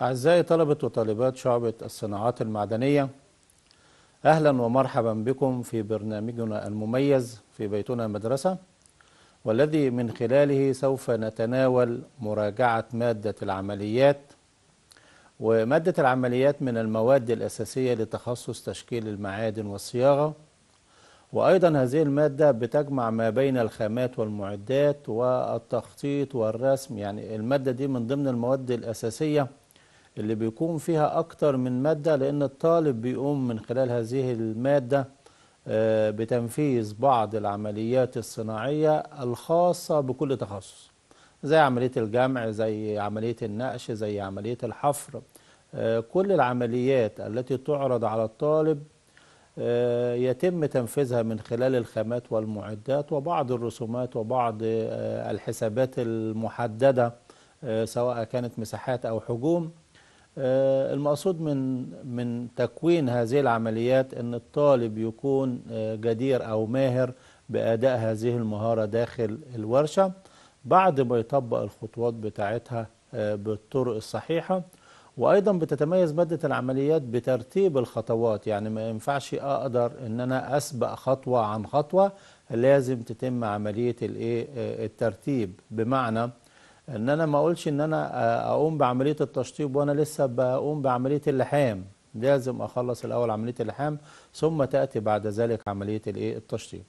أعزائي طلبة وطالبات شعبة الصناعات المعدنية أهلا ومرحبا بكم في برنامجنا المميز في بيتنا المدرسة والذي من خلاله سوف نتناول مراجعة مادة العمليات ومادة العمليات من المواد الأساسية لتخصص تشكيل المعادن والصياغة وأيضا هذه المادة بتجمع ما بين الخامات والمعدات والتخطيط والرسم يعني المادة دي من ضمن المواد الأساسية اللي بيكون فيها أكتر من مادة لأن الطالب بيقوم من خلال هذه المادة آه، بتنفيذ بعض العمليات الصناعية الخاصة بكل تخصص زي عملية الجمع زي عملية النقش زي عملية الحفر آه، كل العمليات التي تعرض على الطالب آه، يتم تنفيذها من خلال الخامات والمعدات وبعض الرسومات وبعض الحسابات المحددة سواء كانت مساحات أو حجوم آه، المقصود من من تكوين هذه العمليات ان الطالب يكون آه، جدير او ماهر باداء هذه المهاره داخل الورشه بعد ما يطبق الخطوات بتاعتها آه، بالطرق الصحيحه وايضا بتتميز ماده العمليات بترتيب الخطوات يعني ما ينفعش اقدر ان انا اسبق خطوه عن خطوه لازم تتم عمليه الايه الترتيب بمعنى ان انا ما اقولش ان انا آه، اقوم بعمليه التشطيب وانا لسه بقوم بعمليه اللحام لازم اخلص الاول عمليه اللحام ثم تاتي بعد ذلك عمليه الايه التشطيب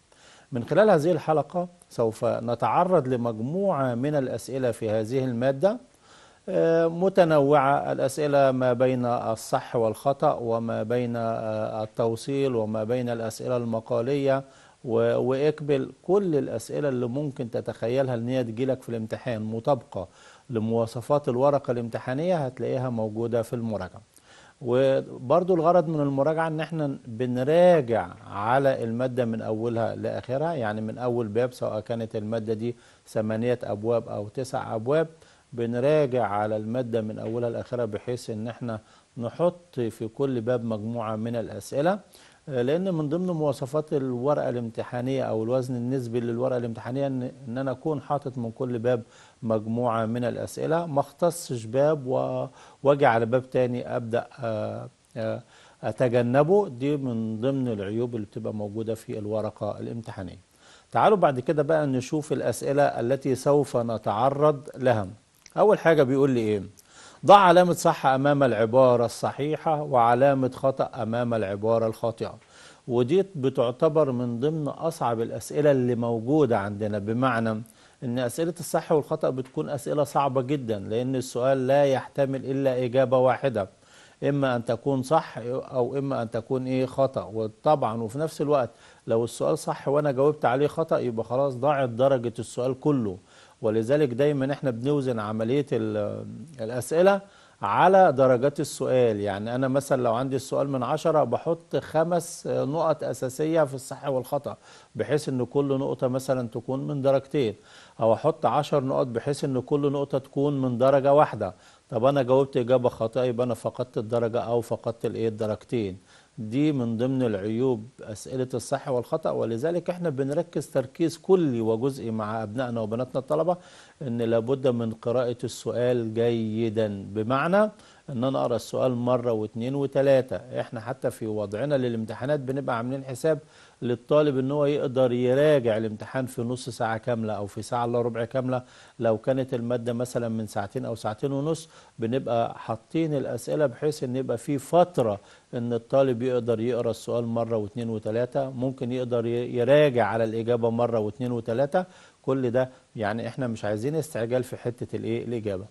من خلال هذه الحلقه سوف نتعرض لمجموعه من الاسئله في هذه الماده آه، متنوعه الاسئله ما بين الصح والخطا وما بين آه، التوصيل وما بين الاسئله المقاليه واقبل كل الأسئلة اللي ممكن تتخيلها ان هي تجيلك في الامتحان مطابقة لمواصفات الورقة الامتحانية هتلاقيها موجودة في المراجعة وبرضو الغرض من المراجعة ان احنا بنراجع على المادة من اولها لاخرها يعني من اول باب سواء كانت المادة دي ثمانية ابواب او تسع ابواب بنراجع على المادة من اولها لاخرها بحيث ان احنا نحط في كل باب مجموعة من الاسئلة لان من ضمن مواصفات الورقه الامتحانيه او الوزن النسبي للورقه الامتحانيه ان انا اكون حاطط من كل باب مجموعه من الاسئله ما اختصش باب واجي على باب تاني ابدا آه، آه، اتجنبه دي من ضمن العيوب اللي بتبقى موجوده في الورقه الامتحانيه تعالوا بعد كده بقى نشوف الأسئلة التي سوف نتعرض لها أول حاجة بيقول لي إيه ضع علامة صح أمام العبارة الصحيحة وعلامة خطأ أمام العبارة الخاطئة ودي بتعتبر من ضمن أصعب الأسئلة اللي موجودة عندنا بمعنى إن أسئلة الصح والخطأ بتكون أسئلة صعبة جدا لأن السؤال لا يحتمل إلا إجابة واحدة إما أن تكون صح أو إما أن تكون إيه خطأ وطبعا وفي نفس الوقت لو السؤال صح وأنا جاوبت عليه خطأ يبقى خلاص ضاعت درجة السؤال كله ولذلك دايما احنا بنوزن عملية الأسئلة على درجات السؤال يعني أنا مثلا لو عندي السؤال من عشرة بحط خمس نقط أساسية في الصح والخطأ بحيث أن كل نقطة مثلا تكون من درجتين أو أحط عشر نقط بحيث أن كل نقطة تكون من درجة واحدة طب أنا جاوبت إجابة خاطئة يبقى أنا فقدت الدرجة أو فقدت الإيه الدرجتين دي من ضمن العيوب أسئلة الصح والخطأ ولذلك احنا بنركز تركيز كلي وجزئي مع أبنائنا وبناتنا الطلبة أن لابد من قراءة السؤال جيدا بمعنى أن أنا أقرأ السؤال مرة واثنين وثلاثة احنا حتى في وضعنا للامتحانات بنبقى عاملين حساب للطالب ان هو يقدر يراجع الامتحان في نص ساعه كامله او في ساعه الا ربع كامله لو كانت الماده مثلا من ساعتين او ساعتين ونص بنبقى حاطين الاسئله بحيث ان يبقى في فتره ان الطالب يقدر يقرا السؤال مره واثنين وثلاثه ممكن يقدر يراجع على الاجابه مره واثنين وثلاثه كل ده يعني احنا مش عايزين استعجال في حته الايه الاجابه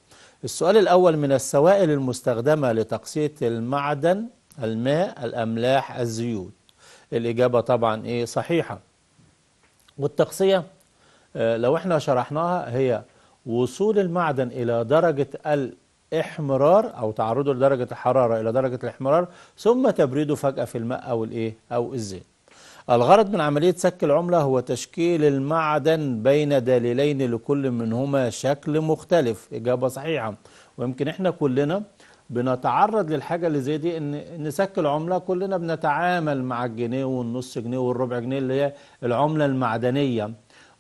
السؤال الاول من السوائل المستخدمه لتقسيط المعدن الماء الاملاح الزيوت الإجابة طبعا إيه صحيحة والتقصية آه، لو احنا شرحناها هي وصول المعدن إلى درجة الإحمرار أو تعرضه لدرجة الحرارة إلى درجة الإحمرار ثم تبريده فجأة في الماء أو الإيه أو الزيت الغرض من عملية سك العملة هو تشكيل المعدن بين دليلين لكل منهما شكل مختلف إجابة صحيحة ويمكن إحنا كلنا بنتعرض للحاجه اللي زي دي ان نسك العمله كلنا بنتعامل مع الجنيه والنص جنيه والربع جنيه اللي هي العمله المعدنيه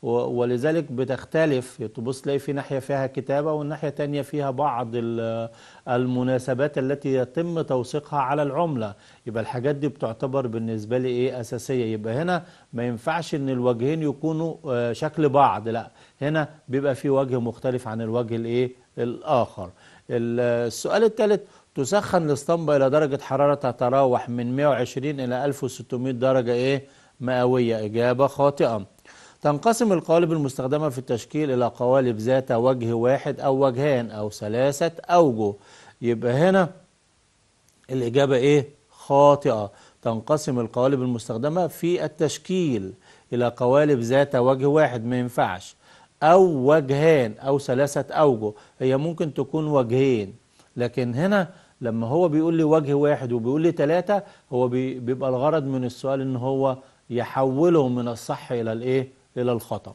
ولذلك بتختلف تبص تلاقي في ناحيه فيها كتابه والناحيه تانية فيها بعض المناسبات التي يتم توثيقها على العمله يبقى الحاجات دي بتعتبر بالنسبه لي ايه اساسيه يبقى هنا ما ينفعش ان الوجهين يكونوا آه، شكل بعض لا هنا بيبقى في وجه مختلف عن الوجه الايه الاخر السؤال الثالث تسخن الاسطمبة إلى درجة حرارة تتراوح من 120 إلى 1600 درجة إيه مئوية إجابة خاطئة تنقسم القوالب المستخدمة في التشكيل إلى قوالب ذات وجه واحد أو وجهان أو ثلاثة أوجه يبقى هنا الإجابة إيه خاطئة تنقسم القوالب المستخدمة في التشكيل إلى قوالب ذات وجه واحد ما ينفعش أو وجهان أو ثلاثة أوجه هي ممكن تكون وجهين لكن هنا لما هو بيقول لي وجه واحد وبيقول لي ثلاثة هو بيبقى الغرض من السؤال إن هو يحوله من الصح إلى الإيه؟ إلى الخطأ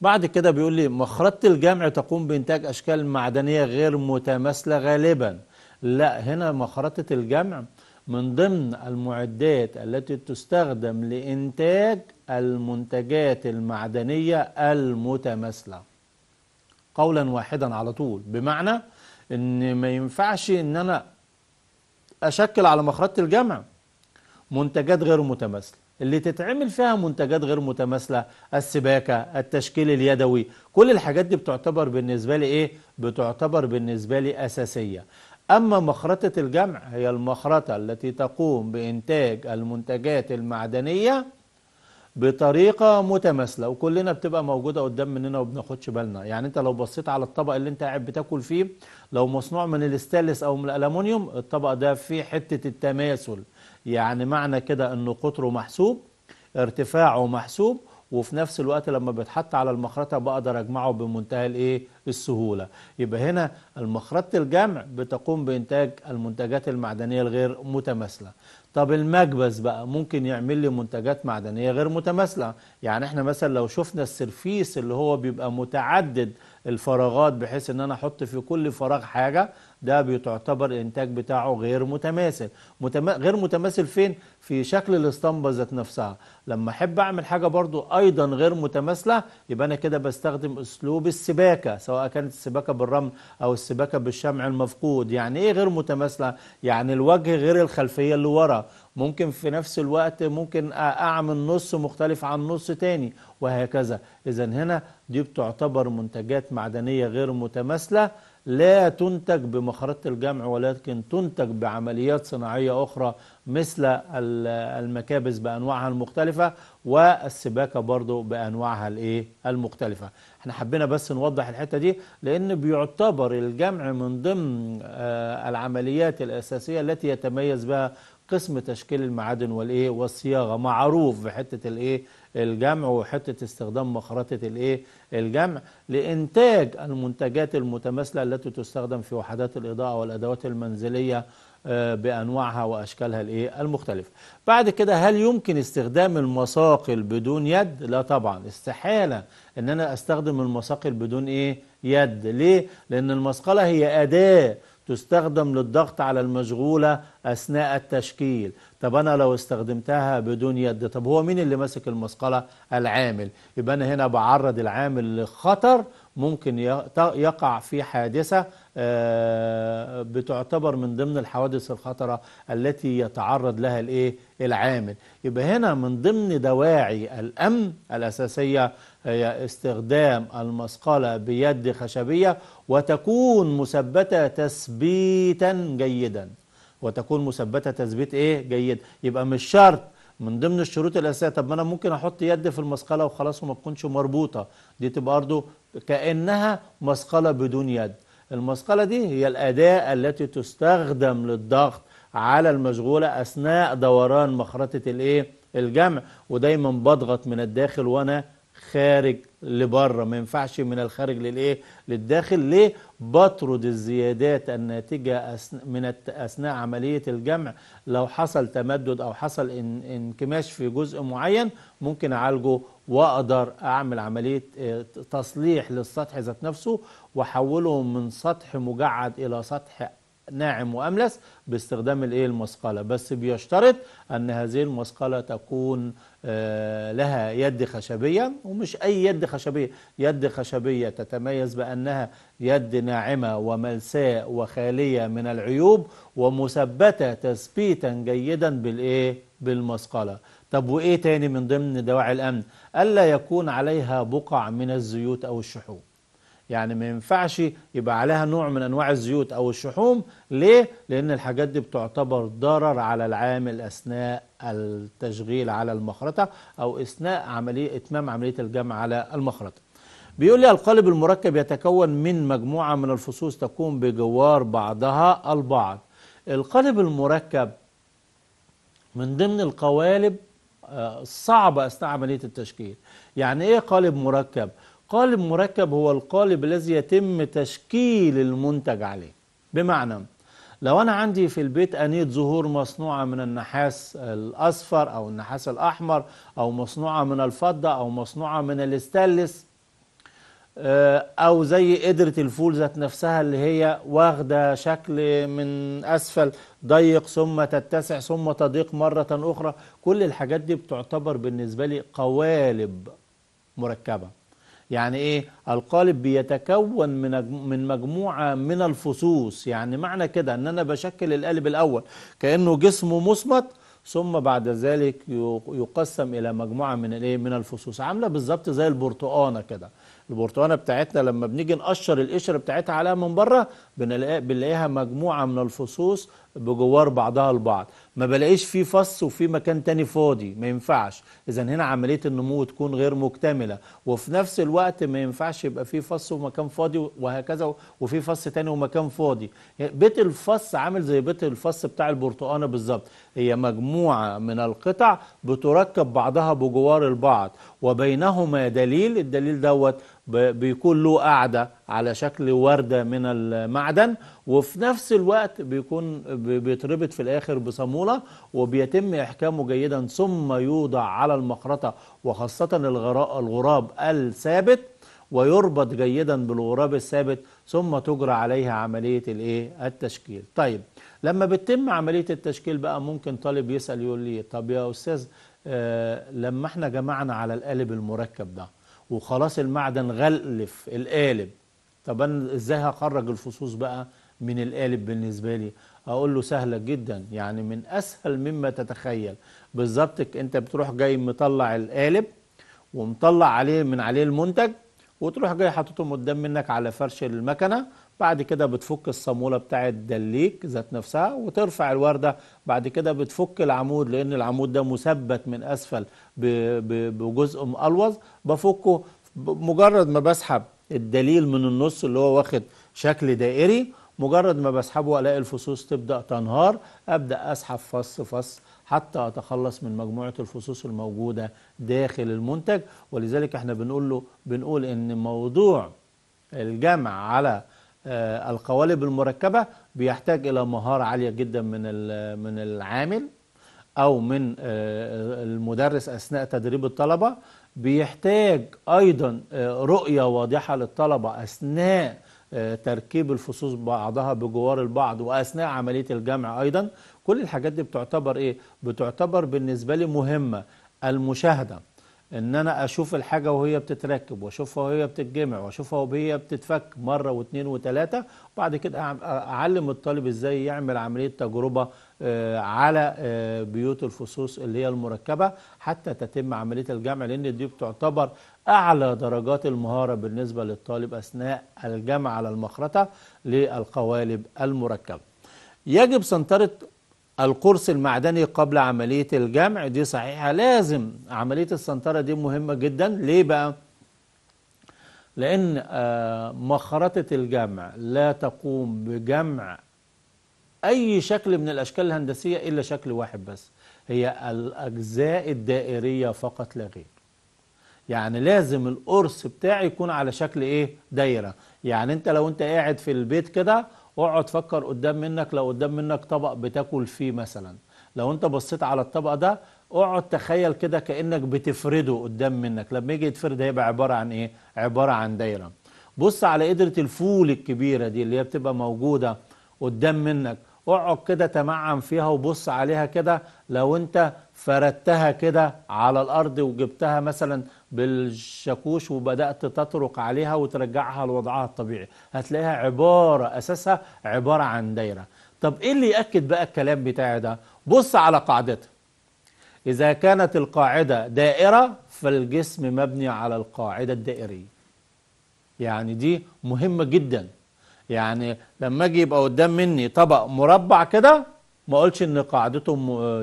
بعد كده بيقول لي مخرطة الجمع تقوم بإنتاج أشكال معدنية غير متماثلة غالبا لا هنا مخرطة الجمع من ضمن المعدات التي تستخدم لإنتاج المنتجات المعدنية المتماثلة قولا واحدا على طول بمعنى ان ما ينفعش ان انا اشكل على مخرجة الجمع منتجات غير متماثلة اللي تتعمل فيها منتجات غير متماثلة السباكة التشكيل اليدوي كل الحاجات دي بتعتبر بالنسبة لي ايه بتعتبر بالنسبة لي اساسية أما مخرطة الجمع هي المخرطة التي تقوم بإنتاج المنتجات المعدنية بطريقه متماثله وكلنا بتبقى موجوده قدام مننا وبناخدش بالنا يعني انت لو بصيت على الطبق اللي انت قاعد بتاكل فيه لو مصنوع من الستانلس او من الالومنيوم الطبق ده فيه حته التماثل يعني معنى كده انه قطره محسوب ارتفاعه محسوب وفي نفس الوقت لما بيتحط على المخرطه بقدر اجمعه بمنتهى الايه السهوله يبقى هنا المخرطه الجمع بتقوم بانتاج المنتجات المعدنيه الغير متماثله طب المكبس بقى ممكن يعمل لي منتجات معدنية غير متماثلة يعني احنا مثلا لو شفنا السرفيس اللي هو بيبقى متعدد الفراغات بحيث ان انا احط في كل فراغ حاجة ده بيعتبر الانتاج بتاعه غير متماثل متما... غير متماثل فين في شكل الاسطمبه ذات نفسها لما احب اعمل حاجه برضو ايضا غير متماثله يبقى انا كده بستخدم اسلوب السباكه سواء كانت السباكه بالرمل او السباكه بالشمع المفقود يعني ايه غير متماثله يعني الوجه غير الخلفيه اللي ورا ممكن في نفس الوقت ممكن اعمل نص مختلف عن نص تاني وهكذا اذا هنا دي بتعتبر منتجات معدنية غير متماثلة لا تنتج بمخرطه الجمع ولكن تنتج بعمليات صناعية أخرى مثل المكابس بأنواعها المختلفة والسباكة برضو بأنواعها الايه المختلفة احنا حبينا بس نوضح الحتة دي لأن بيعتبر الجمع من ضمن آه، العمليات الأساسية التي يتميز بها قسم تشكيل المعادن والايه والصياغه معروف بحته الايه الجمع وحته استخدام مخرطه الايه الجمع لانتاج المنتجات المتماثله التي تستخدم في وحدات الاضاءه والادوات المنزليه آه، بانواعها واشكالها الايه المختلفه بعد كده هل يمكن استخدام المساقل بدون يد لا طبعا استحاله ان انا استخدم المساقل بدون ايه يد ليه لان المسقله هي اداه تستخدم للضغط على المشغولة أثناء التشكيل طب أنا لو استخدمتها بدون يد طب هو مين اللي ماسك المثقلة العامل يبقى أنا هنا بعرض العامل لخطر ممكن يقع في حادثة آه، بتعتبر من ضمن الحوادث الخطرة التي يتعرض لها الإيه؟ العامل يبقى هنا من ضمن دواعي الأمن الأساسية هي استخدام المسقلة بيد خشبية وتكون مثبتة تثبيتا جيدا وتكون مثبتة تثبيت ايه جيد يبقى مش شرط من ضمن الشروط الأساسية طب ما أنا ممكن أحط يد في المسقلة وخلاص وما تكونش مربوطة دي تبقى برضه كأنها مسقلة بدون يد المسقلة دي هي الأداة التي تستخدم للضغط على المشغولة أثناء دوران مخرطة الإيه؟ الجمع ودايما بضغط من الداخل وأنا خارج لبره ما ينفعش من الخارج للايه للداخل ليه بطرد الزيادات الناتجه من اثناء عمليه الجمع لو حصل تمدد او حصل انكماش في جزء معين ممكن اعالجه واقدر اعمل عمليه آه، تصليح للسطح ذات نفسه واحوله من سطح مجعد الى سطح ناعم وأملس باستخدام الايه المثقلة بس بيشترط أن هذه المثقلة تكون آه، لها يد خشبية ومش أي يد خشبية يد خشبية تتميز بأنها يد ناعمة وملساء وخالية من العيوب ومثبتة تثبيتا جيدا بالإيه؟ بالمثقلة طب وإيه تاني من ضمن دواعي الأمن ألا يكون عليها بقع من الزيوت أو الشحوم يعني ما ينفعش يبقى عليها نوع من انواع الزيوت او الشحوم ليه لان الحاجات دي بتعتبر ضرر على العامل اثناء التشغيل على المخرطه او اثناء عمليه اتمام عمليه الجمع على المخرطه بيقول لي القالب المركب يتكون من مجموعه من الفصوص تكون بجوار بعضها البعض القالب المركب من ضمن القوالب الصعبة آه، أثناء عملية التشكيل يعني إيه قالب مركب؟ قالب مركب هو القالب الذي يتم تشكيل المنتج عليه بمعنى لو أنا عندي في البيت أنية زهور مصنوعة من النحاس الأصفر أو النحاس الأحمر أو مصنوعة من الفضة أو مصنوعة من الاستانلس آه، أو زي قدرة الفول ذات نفسها اللي هي واخدة شكل من أسفل ضيق ثم تتسع ثم تضيق مرة أخرى كل الحاجات دي بتعتبر بالنسبة لي قوالب مركبة يعني ايه القالب بيتكون من من مجموعه من الفصوص يعني معنى كده ان انا بشكل القالب الاول كانه جسمه مصمت ثم بعد ذلك يقسم الى مجموعه من الايه من الفصوص عامله بالظبط زي البرتقانه كده البرتقانه بتاعتنا لما بنيجي نقشر القشره بتاعتها عليها من بره بنلاقيها مجموعه من الفصوص بجوار بعضها البعض ما بلاقيش فيه فص وفي مكان تاني فاضي ما ينفعش اذا هنا عمليه النمو تكون غير مكتمله وفي نفس الوقت ما ينفعش يبقى فيه فص ومكان فاضي وهكذا وفي فص تاني ومكان فاضي بيت الفص عامل زي بيت الفص بتاع البرتقانه بالظبط هي مجموعه من القطع بتركب بعضها بجوار البعض وبينهما دليل الدليل دوت بيكون له قاعدة على شكل وردة من المعدن وفي نفس الوقت بيكون بيتربط في الآخر بصامولة وبيتم إحكامه جيدا ثم يوضع على المقرطة وخاصة الغراب الثابت ويربط جيدا بالغراب الثابت ثم تجرى عليها عملية الايه التشكيل طيب لما بتتم عملية التشكيل بقى ممكن طالب يسأل يقول لي طب يا أستاذ آه لما احنا جمعنا على القالب المركب ده وخلاص المعدن غلف القالب طب انا ازاي هخرج الفصوص بقى من القالب بالنسبه لي اقول له سهله جدا يعني من اسهل مما تتخيل بالظبط انت بتروح جاي مطلع القالب ومطلع عليه من عليه المنتج وتروح جاي حاططهم قدام منك على فرش المكنه بعد كده بتفك الصامولة بتاعة دليك ذات نفسها وترفع الوردة بعد كده بتفك العمود لأن العمود ده مثبت من أسفل بجزء مقلوظ بفكه مجرد ما بسحب الدليل من النص اللي هو واخد شكل دائري مجرد ما بسحبه ألاقي الفصوص تبدأ تنهار أبدأ أسحب فص فص حتى أتخلص من مجموعة الفصوص الموجودة داخل المنتج ولذلك احنا بنقول له بنقول إن موضوع الجمع على آه، القوالب المركبة بيحتاج إلى مهارة عالية جدا من من العامل أو من آه، المدرس أثناء تدريب الطلبة بيحتاج أيضا آه، رؤية واضحة للطلبة أثناء تركيب الفصوص بعضها بجوار البعض وأثناء عملية الجمع أيضا كل الحاجات دي بتعتبر إيه؟ بتعتبر بالنسبة لي مهمة المشاهدة ان انا اشوف الحاجه وهي بتتركب واشوفها وهي بتتجمع واشوفها وهي بتتفك مره واثنين وثلاثه وبعد كده اعلم الطالب ازاي يعمل عمليه تجربه آه، على آه، بيوت الفصوص اللي هي المركبه حتى تتم عمليه الجمع لان دي بتعتبر اعلى درجات المهاره بالنسبه للطالب اثناء الجمع على المخرطه للقوالب المركبه. يجب سنطره القرص المعدني قبل عملية الجمع دي صحيحة لازم عملية السنترة دي مهمة جدا ليه بقى؟ لأن آه، مخرطة الجمع لا تقوم بجمع أي شكل من الأشكال الهندسية إلا شكل واحد بس هي الأجزاء الدائرية فقط لا غير يعني لازم القرص بتاعي يكون على شكل إيه؟ دايرة يعني أنت لو أنت قاعد في البيت كده اقعد فكر قدام منك لو قدام منك طبق بتاكل فيه مثلا لو انت بصيت على الطبق ده اقعد تخيل كده كانك بتفرده قدام منك لما يجي يتفرد هيبقى عباره عن ايه عباره عن دايره بص على قدره الفول الكبيره دي اللي هي بتبقى موجوده قدام منك اقعد كده تمعن فيها وبص عليها كده لو انت فردتها كده على الارض وجبتها مثلا بالشاكوش وبدات تطرق عليها وترجعها لوضعها الطبيعي هتلاقيها عباره اساسها عباره عن دايره طب ايه اللي ياكد بقى الكلام بتاعي ده بص على قاعدتها اذا كانت القاعده دائره فالجسم مبني على القاعده الدائريه يعني دي مهمه جدا يعني لما اجي يبقى قدام مني طبق مربع كده ما اقولش ان قاعدته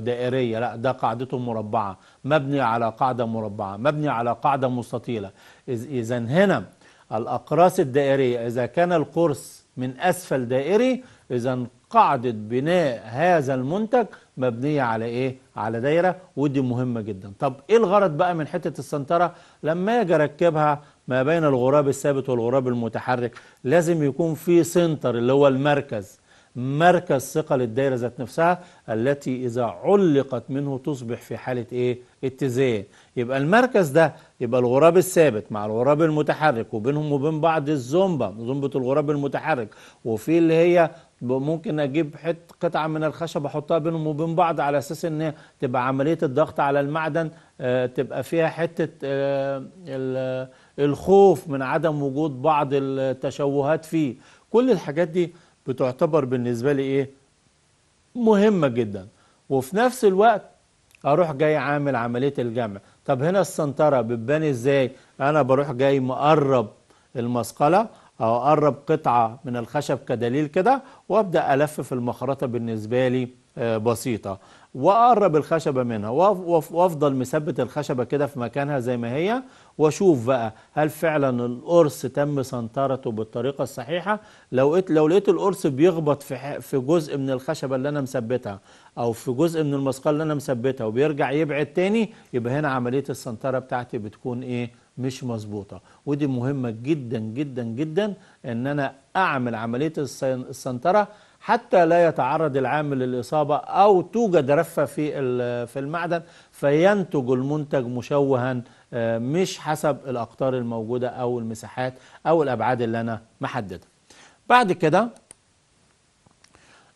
دائريه لا ده قاعدته مربعه مبني على قاعده مربعه مبني على قاعده مستطيله اذا هنا الاقراص الدائريه اذا كان القرص من اسفل دائري اذا قاعده بناء هذا المنتج مبنيه على ايه على دايره ودي مهمه جدا طب ايه الغرض بقى من حته السنتره لما اجي اركبها ما بين الغراب الثابت والغراب المتحرك لازم يكون في سنتر اللي هو المركز مركز ثقل الدايره ذات نفسها التي اذا علقت منه تصبح في حاله ايه اتزان يبقى المركز ده يبقى الغراب الثابت مع الغراب المتحرك وبينهم وبين بعض الزومبا زومبة الغراب المتحرك وفي اللي هي ممكن اجيب حت قطعه من الخشب احطها بينهم وبين بعض على اساس ان تبقى عمليه الضغط على المعدن آه، تبقى فيها حته آه، الخوف من عدم وجود بعض التشوهات فيه كل الحاجات دي بتعتبر بالنسبة لي إيه مهمة جدا وفي نفس الوقت أروح جاي عامل عملية الجمع طب هنا السنترة بتبان إزاي أنا بروح جاي مقرب المثقلة أو أقرب قطعة من الخشب كدليل كده وأبدأ ألفف المخرطة بالنسبة لي آه، بسيطة وأقرب الخشبة منها وأفضل مثبت الخشبة كده في مكانها زي ما هي واشوف بقى هل فعلا القرص تم سنطرته بالطريقه الصحيحه لو لقيت لو لقيت القرص بيخبط في في جزء من الخشبه اللي انا مثبتها او في جزء من المسقاه اللي انا مثبتها وبيرجع يبعد تاني يبقى هنا عمليه السنطره بتاعتي بتكون ايه مش مظبوطه ودي مهمه جدا جدا جدا ان انا اعمل عمليه السنطره حتى لا يتعرض العامل للإصابة أو توجد رفة في في المعدن فينتج المنتج مشوها آه، مش حسب الأقطار الموجودة أو المساحات أو الأبعاد اللي أنا محددها بعد كده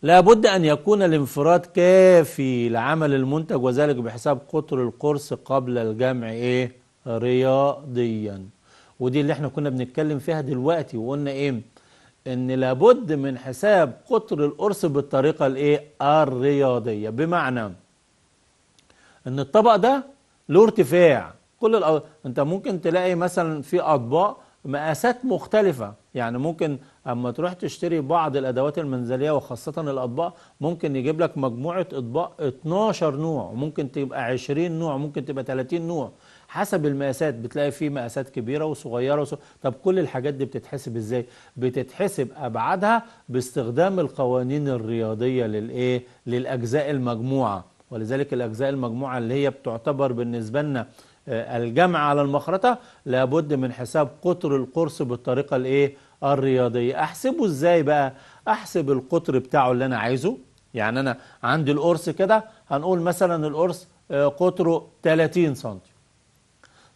لابد أن يكون الانفراد كافي لعمل المنتج وذلك بحساب قطر القرص قبل الجمع إيه رياضيا ودي اللي احنا كنا بنتكلم فيها دلوقتي وقلنا إيه ان لابد من حساب قطر القرص بالطريقة الايه الرياضية بمعنى ان الطبق ده له ارتفاع كل الأ... انت ممكن تلاقي مثلا في اطباق مقاسات مختلفة يعني ممكن اما تروح تشتري بعض الادوات المنزلية وخاصة الاطباق ممكن يجيب لك مجموعة اطباق 12 نوع وممكن تبقى 20 نوع ممكن تبقى 30 نوع حسب المقاسات بتلاقي في مقاسات كبيرة وصغيرة وصغ... طب كل الحاجات دي بتتحسب ازاي بتتحسب ابعادها باستخدام القوانين الرياضية للايه للاجزاء المجموعة ولذلك الاجزاء المجموعة اللي هي بتعتبر بالنسبة لنا آه، الجمع على المخرطة لابد من حساب قطر القرص بالطريقة الايه الرياضية احسبه ازاي بقى احسب القطر بتاعه اللي انا عايزه يعني انا عندي القرص كده هنقول مثلا القرص آه، قطره 30 سم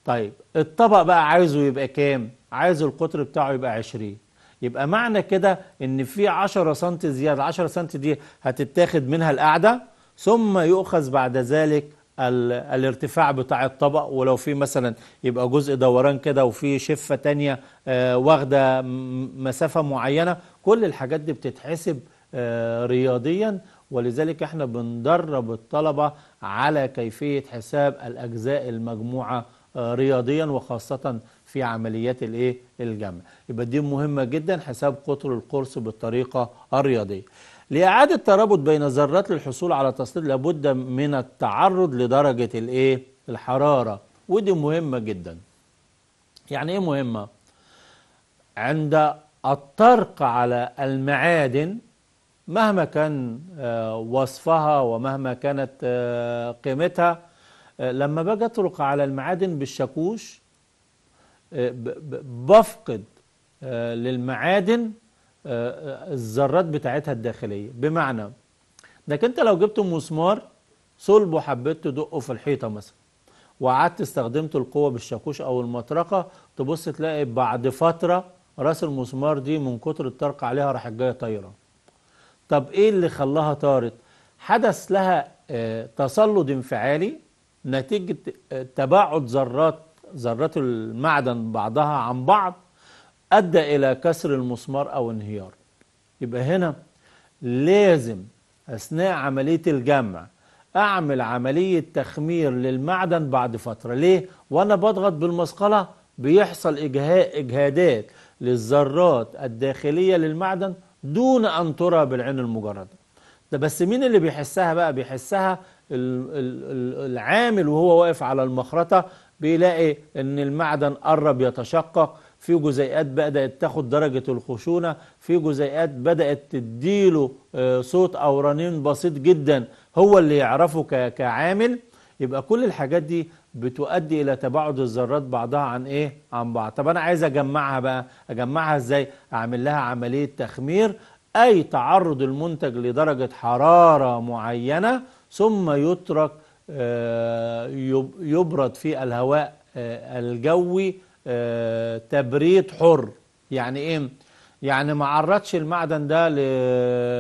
طيب الطبق بقى عايزه يبقى كام عايز القطر بتاعه يبقى 20 يبقى معنى كده ان في 10 سم زياده 10 سم دي هتتاخد منها القاعده ثم يؤخذ بعد ذلك الارتفاع بتاع الطبق ولو في مثلا يبقى جزء دوران كده وفي شفة تانية آه، واخدة مسافة معينة كل الحاجات دي بتتحسب آه، رياضيا ولذلك احنا بندرب الطلبة على كيفية حساب الأجزاء المجموعة آه، رياضيا وخاصة في عمليات الايه الجمع يبقى دي مهمة جدا حساب قطر القرص بالطريقة الرياضية لإعادة ترابط بين الذرات للحصول على تسليط لابد من التعرض لدرجة الإيه؟ الحرارة ودي مهمة جدا يعني إيه مهمة؟ عند الطرق على المعادن مهما كان آه، وصفها ومهما كانت آه، قيمتها آه، لما باجي اطرق على المعادن بالشاكوش بفقد للمعادن الذرات بتاعتها الداخليه بمعنى انك انت لو جبت مسمار صلب وحبيت تدقه في الحيطه مثلا وقعدت استخدمت القوه بالشاكوش او المطرقه تبص تلاقي بعد فتره راس المسمار دي من كتر الطرق عليها راحت جايه طايره طب ايه اللي خلاها طارت حدث لها آه، تصلد انفعالي نتيجه آه، تباعد ذرات ذرات المعدن بعضها عن بعض أدى إلى كسر المسمار أو انهيار يبقى هنا لازم أثناء عملية الجمع أعمل عملية تخمير للمعدن بعد فترة ليه؟ وأنا بضغط بالمثقلة بيحصل إجهاء إجهادات للذرات الداخلية للمعدن دون أن ترى بالعين المجردة ده بس مين اللي بيحسها بقى؟ بيحسها العامل وهو واقف على المخرطة بيلاقي ان المعدن قرب يتشقق في جزيئات بدأت تاخد درجة الخشونة في جزيئات بدأت تديله آه، صوت أو رنين بسيط جدا هو اللي يعرفه كعامل يبقى كل الحاجات دي بتؤدي الى تباعد الذرات بعضها عن ايه عن بعض طب انا عايز اجمعها بقى اجمعها ازاي اعمل لها عمليه تخمير اي تعرض المنتج لدرجه حراره معينه ثم يترك آه، يبرد في الهواء آه، الجوي آه، تبريد حر يعني ايه يعني ما عرضش المعدن ده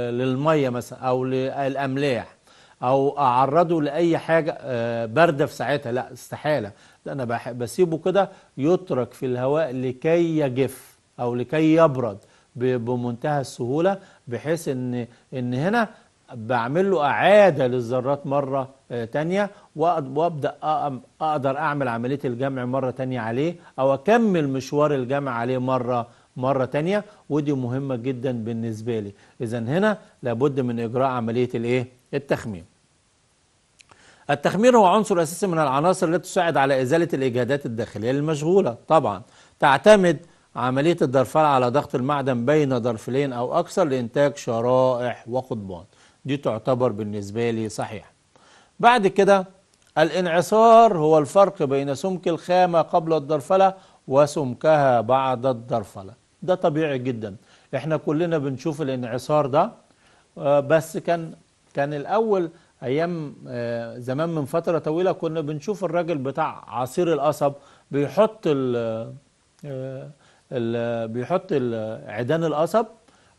للميه مثلا او للاملاح او اعرضه لاي حاجه آه، بارده في ساعتها لا استحاله ده انا بسيبه كده يترك في الهواء لكي يجف او لكي يبرد بمنتهى السهوله بحيث ان ان هنا بعمل له اعاده للذرات مره آه، تانية وابدا اقدر اعمل عمليه الجمع مره تانية عليه او اكمل مشوار الجمع عليه مره مره تانية ودي مهمه جدا بالنسبه لي اذا هنا لابد من اجراء عمليه الايه التخمير التخمير هو عنصر اساسي من العناصر التي تساعد على ازاله الاجهادات الداخليه المشغوله طبعا تعتمد عمليه الدرفال على ضغط المعدن بين درفلين او اكثر لانتاج شرائح وقضبان دي تعتبر بالنسبة لي صحيحة بعد كده الانعصار هو الفرق بين سمك الخامة قبل الدرفلة وسمكها بعد الدرفلة ده طبيعي جدا احنا كلنا بنشوف الانعصار ده آه، بس كان كان الأول أيام آه، زمان من فترة طويلة كنا بنشوف الراجل بتاع عصير القصب بيحط ال آه، بيحط عيدان القصب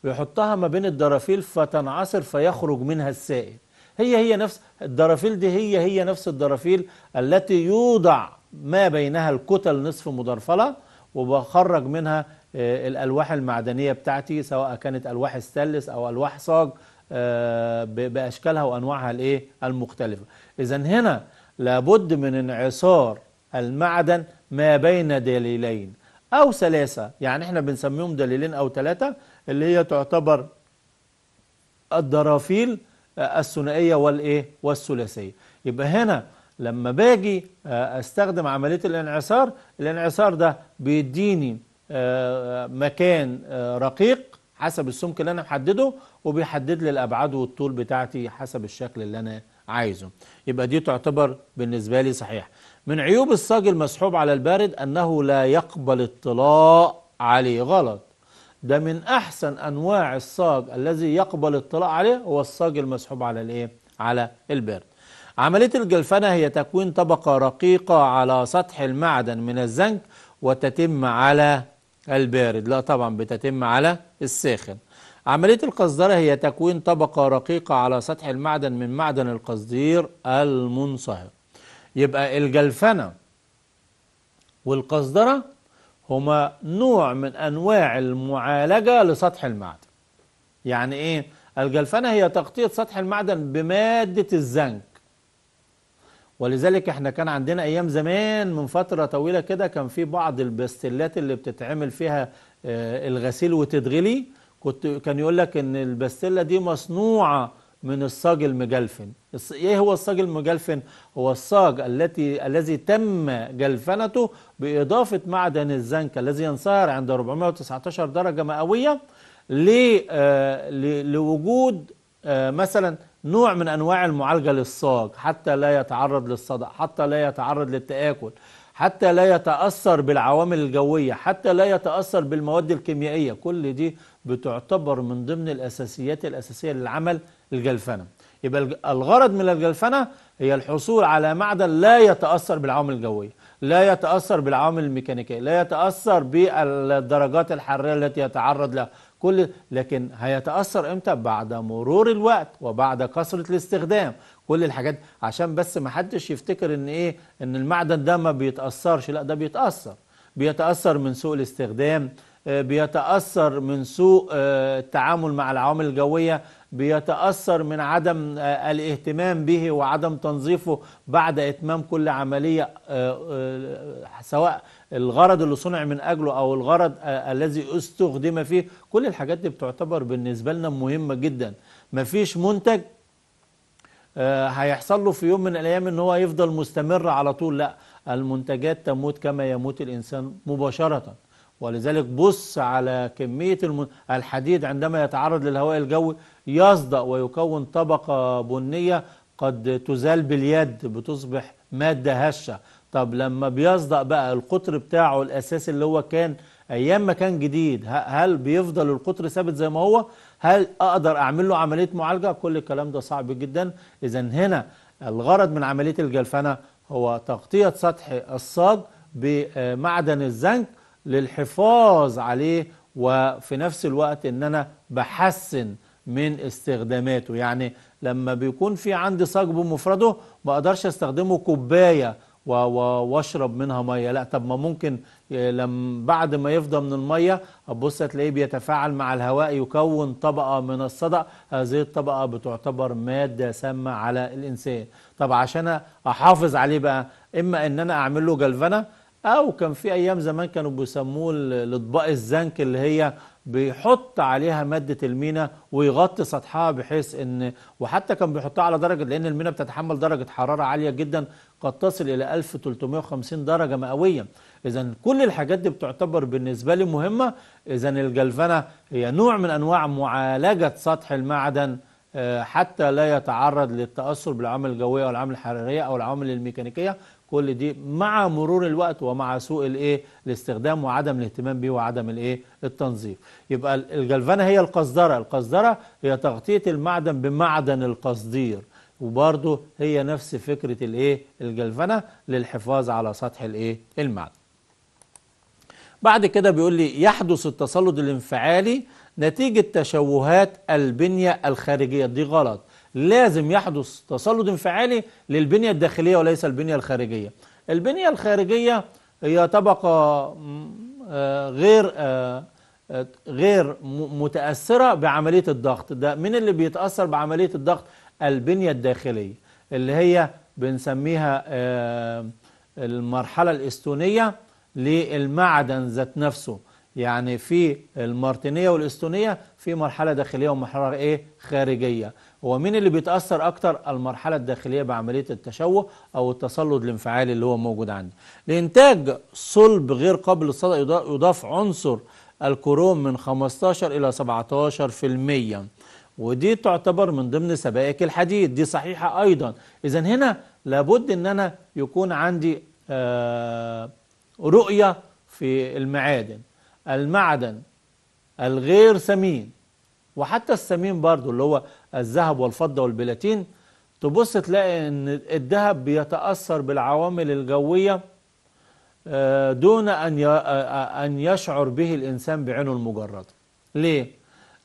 ويحطها ما بين الدرافيل فتنعصر فيخرج منها السائل هي هي نفس الدرافيل دي هي هي نفس الدرافيل التي يوضع ما بينها الكتل نصف مدرفلة وبخرج منها آه، الألواح المعدنية بتاعتي سواء كانت ألواح استانلس أو ألواح صاج آه، بأشكالها وأنواعها الإيه المختلفة إذا هنا لابد من انعصار المعدن ما بين دليلين أو ثلاثة يعني إحنا بنسميهم دليلين أو ثلاثة اللي هي تعتبر الدرافيل آه، الثنائيه والايه والثلاثيه يبقى هنا لما باجي آه، استخدم عمليه الانعصار الانعصار ده بيديني آه، مكان رقيق حسب السمك اللي انا محدده وبيحدد لي الابعاد والطول بتاعتي حسب الشكل اللي انا عايزه يبقى دي تعتبر بالنسبه لي صحيح من عيوب الصاج المسحوب على البارد انه لا يقبل الطلاء عليه غلط ده من أحسن أنواع الصاج الذي يقبل الطلاء عليه هو الصاج المسحوب على الإيه؟ على البرد عملية الجلفنة هي تكوين طبقة رقيقة على سطح المعدن من الزنك وتتم على البارد لا طبعا بتتم على الساخن عملية القصدرة هي تكوين طبقة رقيقة على سطح المعدن من معدن القصدير المنصهر يبقى الجلفنة والقصدرة هما نوع من أنواع المعالجة لسطح المعدن يعني إيه؟ الجلفنة هي تغطية سطح المعدن بمادة الزنك ولذلك احنا كان عندنا ايام زمان من فتره طويله كده كان في بعض الباستلات اللي بتتعمل فيها آه، الغسيل وتتغلي كنت كان يقول لك ان البستله دي مصنوعه من الصاج المجلفن ايه هو الصاج المجلفن هو الصاج التي الذي تم جلفنته باضافه معدن الزنك الذي ينصهر عند 419 درجه مئويه آه، لوجود آه، مثلا نوع من انواع المعالجه للصاج حتى لا يتعرض للصدأ حتى لا يتعرض للتآكل حتى لا يتأثر بالعوامل الجوية حتى لا يتأثر بالمواد الكيميائية كل دي بتعتبر من ضمن الأساسيات الأساسية للعمل الجلفنة يبقى الغرض من الجلفنة هي الحصول على معدن لا يتأثر بالعوامل الجوية لا يتأثر بالعوامل الميكانيكية لا يتأثر بالدرجات الحرارية التي يتعرض لها كل لكن هيتأثر امتى بعد مرور الوقت وبعد كثرة الاستخدام كل الحاجات عشان بس ما حدش يفتكر ان ايه ان المعدن ده ما بيتأثرش لا ده بيتأثر بيتأثر من سوء الاستخدام آه، بيتأثر من سوء آه، التعامل مع العوامل الجوية بيتأثر من عدم آه، الاهتمام به وعدم تنظيفه بعد إتمام كل عملية سواء الغرض اللي صنع من أجله أو الغرض الذي استخدم فيه كل الحاجات دي بتعتبر بالنسبة لنا مهمة جدا مفيش منتج هيحصل له في يوم من الأيام إن هو يفضل مستمر على طول لا المنتجات تموت كما يموت الإنسان مباشرةً ولذلك بص على كمية الم... الحديد عندما يتعرض للهواء الجوي يصدأ ويكون طبقة بنية قد تزال باليد بتصبح مادة هشة طب لما بيصدأ بقى القطر بتاعه الأساسي اللي هو كان أيام ما كان جديد هل بيفضل القطر ثابت زي ما هو هل أقدر أعمل له عملية معالجة كل الكلام ده صعب جدا إذا هنا الغرض من عملية الجلفنة هو تغطية سطح الصاج بمعدن الزنك للحفاظ عليه وفي نفس الوقت ان انا بحسن من استخداماته يعني لما بيكون في عندي صاج بمفرده ما اقدرش استخدمه كوبايه واشرب منها ميه لا طب ما ممكن آه، لما بعد ما يفضى من الميه ابص هتلاقيه بيتفاعل مع الهواء يكون طبقه من الصدأ هذه الطبقه بتعتبر ماده سامه على الانسان طب عشان احافظ عليه بقى اما ان انا اعمل له جلفنه او كان في ايام زمان كانوا بيسموه الاطباق الزنك اللي هي بيحط عليها مادة المينا ويغطي سطحها بحيث ان وحتى كان بيحطها على درجة لان المينا بتتحمل درجة حرارة عالية جدا قد تصل الى 1350 درجة مئوية اذا كل الحاجات دي بتعتبر بالنسبة لي مهمة اذا الجلفنة هي نوع من انواع معالجة سطح المعدن آه، حتى لا يتعرض للتأثر بالعوامل الجوية والعوامل الحرارية او العوامل الميكانيكية كل دي مع مرور الوقت ومع سوء الايه الاستخدام وعدم الاهتمام بيه وعدم الايه التنظيف يبقى الجلفنه هي القصدره القصدره هي تغطيه المعدن بمعدن القصدير وبرده هي نفس فكره الايه الجلفنه للحفاظ على سطح الايه المعدن بعد كده بيقول لي يحدث التصلد الانفعالي نتيجه تشوهات البنيه الخارجيه دي غلط لازم يحدث تصلد انفعالي للبنية الداخلية وليس البنية الخارجية البنية الخارجية هي طبقة آه، غير آه، آه، غير متأثرة بعملية الضغط ده من اللي بيتأثر بعملية الضغط البنية الداخلية اللي هي بنسميها المرحلة الاستونية للمعدن ذات نفسه يعني في المارتينية والاستونية في مرحلة داخلية ومرحلة ايه خارجية ومين اللي بيتأثر أكتر المرحلة الداخلية بعملية التشوه أو التصلد الانفعالي اللي هو موجود عندي لإنتاج صلب غير قابل للصدأ يضاف عنصر الكروم من 15 إلى 17 في المية ودي تعتبر من ضمن سبائك الحديد دي صحيحة أيضا إذا هنا لابد أن أنا يكون عندي آه، رؤية في المعادن المعدن الغير سمين وحتى السمين برضو اللي هو الذهب والفضة والبلاتين تبص تلاقي ان الذهب بيتأثر بالعوامل الجوية آه، دون ان آه، آه، ان يشعر به الانسان بعينه المجردة ليه؟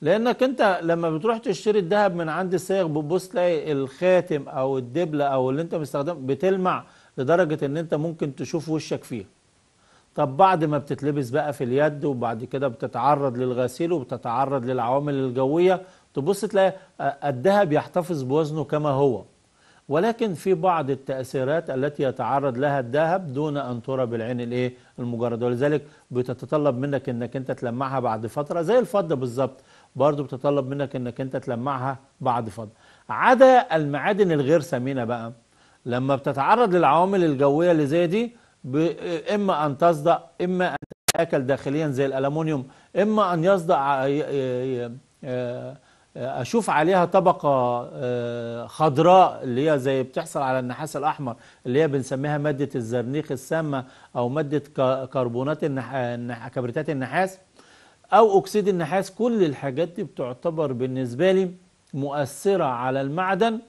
لانك انت لما بتروح تشتري الذهب من عند السائق بتبص تلاقي الخاتم او الدبلة او اللي انت مستخدمه بتلمع لدرجة ان انت ممكن تشوف وشك فيها طب بعد ما بتتلبس بقى في اليد وبعد كده بتتعرض للغسيل وبتتعرض للعوامل الجوية تبص تلاقي الذهب يحتفظ بوزنه كما هو ولكن في بعض التأثيرات التي يتعرض لها الذهب دون أن ترى بالعين الايه المجردة ولذلك بتتطلب منك انك انت تلمعها بعد فترة زي الفضة بالظبط برضه بتتطلب منك انك انت تلمعها بعد فترة عدا المعادن الغير سمينة بقى لما بتتعرض للعوامل الجوية اللي زي دي إما أن تصدع إما أن تتآكل داخليا زي الألمونيوم إما أن يصدع آه، آه، آه، أشوف عليها طبقة خضراء اللي هي زي بتحصل على النحاس الأحمر اللي هي بنسميها مادة الزرنيخ السامة أو مادة كربونات النح... كبريتات النحاس أو أكسيد النحاس كل الحاجات دي بتعتبر بالنسبة لي مؤثرة على المعدن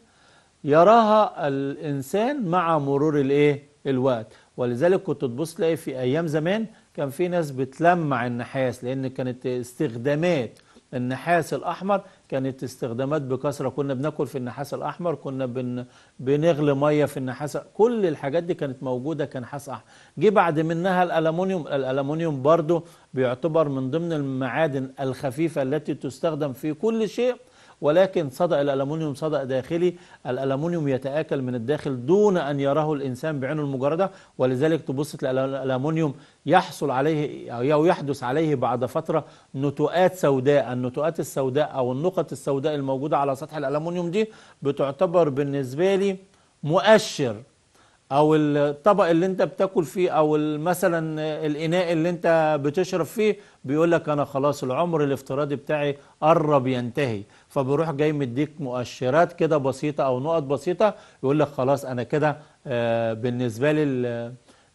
يراها الإنسان مع مرور الإيه؟ الوقت ولذلك كنت تبص تلاقي في ايام زمان كان في ناس بتلمع النحاس لان كانت استخدامات النحاس الاحمر كانت استخدامات بكثره كنا بناكل في النحاس الاحمر كنا بن بنغلي ميه في النحاس كل الحاجات دي كانت موجوده كنحاس احمر جه بعد منها الالومنيوم الالومنيوم برضو بيعتبر من ضمن المعادن الخفيفه التي تستخدم في كل شيء ولكن صدأ الألمنيوم صدأ داخلي الألمنيوم يتآكل من الداخل دون أن يراه الإنسان بعينه المجردة ولذلك تبص الألمنيوم يحصل عليه أو يحدث عليه بعد فترة نتوءات سوداء النتوءات السوداء أو النقط السوداء الموجودة على سطح الألمنيوم دي بتعتبر بالنسبة لي مؤشر او الطبق اللي انت بتاكل فيه او مثلا الاناء اللي انت بتشرب فيه بيقول لك انا خلاص العمر الافتراضي بتاعي قرب ينتهي فبيروح جاي مديك مؤشرات كده بسيطه او نقط بسيطه يقول لك خلاص انا كده آه، بالنسبه لي آه،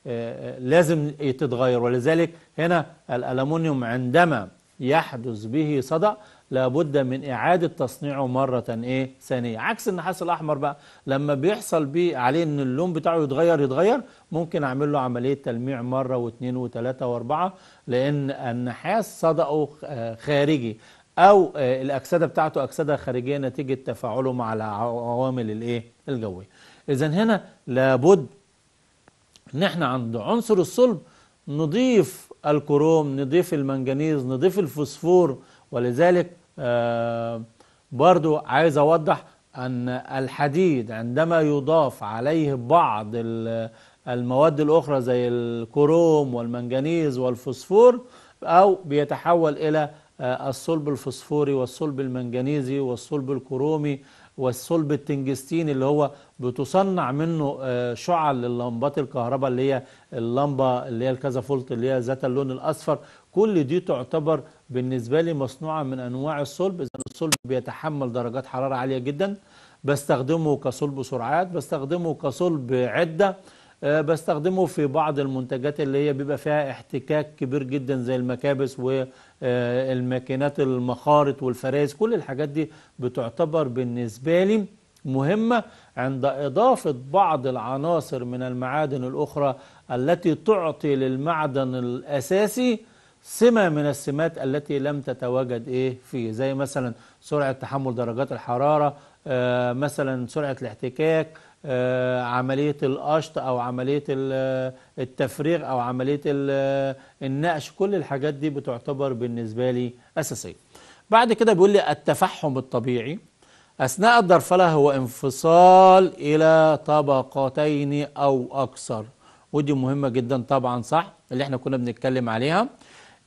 آه، لازم تتغير ولذلك هنا الالومنيوم عندما يحدث به صدأ لابد من إعادة تصنيعه مرة إيه ثانية عكس النحاس الأحمر بقى لما بيحصل بيه عليه إن اللون بتاعه يتغير يتغير ممكن أعمل له عملية تلميع مرة واثنين وثلاثة وأربعة لأن النحاس صدأه خارجي أو الأكسدة بتاعته أكسدة خارجية نتيجة تفاعله مع العوامل الإيه الجوية إذا هنا لابد إن إحنا عند عنصر الصلب نضيف الكروم نضيف المنجنيز نضيف الفوسفور ولذلك آه، برضو عايز أوضح أن الحديد عندما يضاف عليه بعض المواد الأخرى زي الكروم والمنجنيز والفوسفور أو بيتحول إلى آه، الصلب الفوسفوري والصلب المنجنيزي والصلب الكرومي والصلب التنجستيني اللي هو بتصنع منه آه، شعل للمبات الكهرباء اللي هي اللمبة اللي هي الكذا فولت اللي هي ذات اللون الأصفر كل دي تعتبر بالنسبة لي مصنوعة من أنواع الصلب إذا الصلب بيتحمل درجات حرارة عالية جدا بستخدمه كصلب سرعات بستخدمه كصلب عدة آه، بستخدمه في بعض المنتجات اللي هي بيبقى فيها احتكاك كبير جدا زي المكابس والماكينات آه، المخارط والفرائس كل الحاجات دي بتعتبر بالنسبة لي مهمة عند إضافة بعض العناصر من المعادن الأخرى التي تعطي للمعدن الأساسي سمة من السمات التي لم تتواجد إيه فيه زي مثلا سرعة تحمل درجات الحرارة آه، مثلا سرعة الاحتكاك آه، عملية القشط أو عملية آه، التفريغ أو عملية النقش كل الحاجات دي بتعتبر بالنسبة لي أساسية بعد كده بيقول لي التفحم الطبيعي أثناء الدرفلة هو انفصال إلى طبقتين أو أكثر ودي مهمة جدا طبعا صح اللي احنا كنا بنتكلم عليها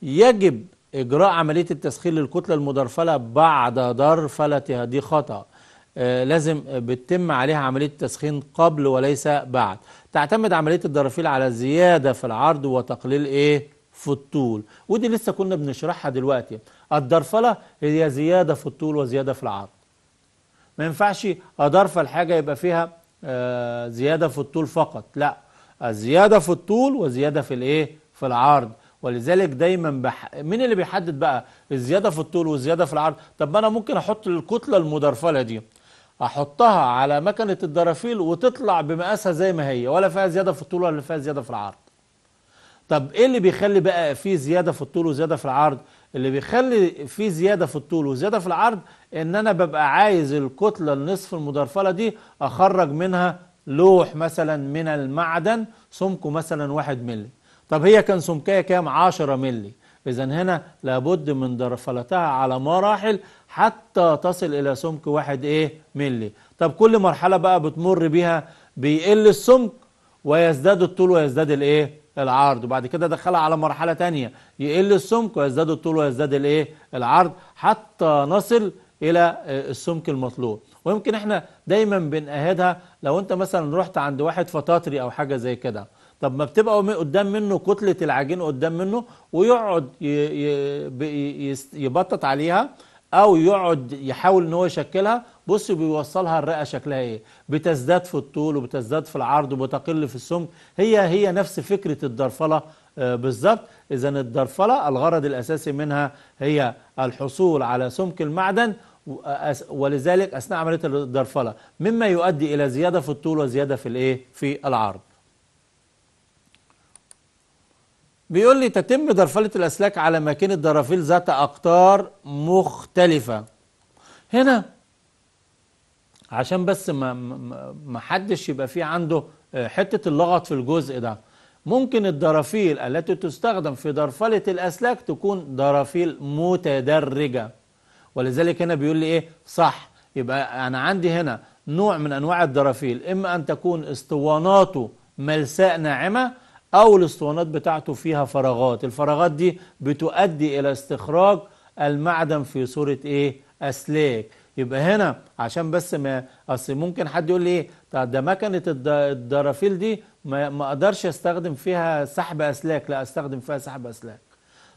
يجب إجراء عملية التسخين للكتلة المدرفلة بعد درفلتها دي خطأ آه، لازم بتتم عليها عملية تسخين قبل وليس بعد تعتمد عملية الدرافيل على زيادة في العرض وتقليل إيه؟ في الطول ودي لسه كنا بنشرحها دلوقتي الدرفلة هي زيادة في الطول وزيادة في العرض ما ينفعش أدرفل حاجة يبقى فيها آه، زيادة في الطول فقط لا الزيادة في الطول وزيادة في الإيه؟ في العرض ولذلك دايما بح... مين اللي بيحدد بقى الزياده في الطول والزياده في العرض طب ما انا ممكن احط الكتله المدرفله دي احطها على مكنه الدرافيل وتطلع بمقاسها زي ما هي ولا فيها زياده في الطول ولا فيها زياده في العرض طب ايه اللي بيخلي بقى في زياده في الطول وزياده في العرض اللي بيخلي في زياده في الطول وزياده في العرض ان انا ببقى عايز الكتله النصف المدرفله دي اخرج منها لوح مثلا من المعدن سمكه مثلا واحد مللي طب هي كان سمكها كام 10 مللي إذا هنا لابد من درفلتها على مراحل حتى تصل إلى سمك واحد إيه مللي طب كل مرحلة بقى بتمر بيها بيقل السمك ويزداد الطول ويزداد الإيه العرض وبعد كده دخلها على مرحلة تانية يقل السمك ويزداد الطول ويزداد الإيه العرض حتى نصل إلى آه، السمك المطلوب ويمكن احنا دايما بنأهدها لو انت مثلا رحت عند واحد فطاطري أو حاجة زي كده طب ما بتبقى قدام منه كتلة العجين قدام منه ويقعد يبطط عليها او يقعد يحاول ان هو يشكلها بص بيوصلها الرئه شكلها ايه بتزداد في الطول وبتزداد في العرض وبتقل في السمك هي هي نفس فكره الدرفله آه، بالظبط اذا الدرفله الغرض الاساسي منها هي الحصول على سمك المعدن ولذلك اثناء عمليه الدرفله مما يؤدي الى زياده في الطول وزياده في الايه في العرض بيقول لي تتم درفلة الأسلاك على ماكينة درافيل ذات أقطار مختلفة هنا عشان بس ما, ما حدش يبقى فيه عنده آه، حتة اللغط في الجزء ده ممكن الدرافيل التي تستخدم في درفلة الأسلاك تكون درافيل متدرجة ولذلك هنا بيقول لي إيه صح يبقى أنا عندي هنا نوع من أنواع الدرافيل إما أن تكون اسطواناته ملساء ناعمة أو الاسطوانات بتاعته فيها فراغات الفراغات دي بتؤدي إلى استخراج المعدن في صورة إيه؟ أسلاك يبقى هنا عشان بس ما أصل ممكن حد يقول لي إيه؟ ده مكنة الدرافيل دي ما, ما أقدرش أستخدم فيها سحب أسلاك لا أستخدم فيها سحب أسلاك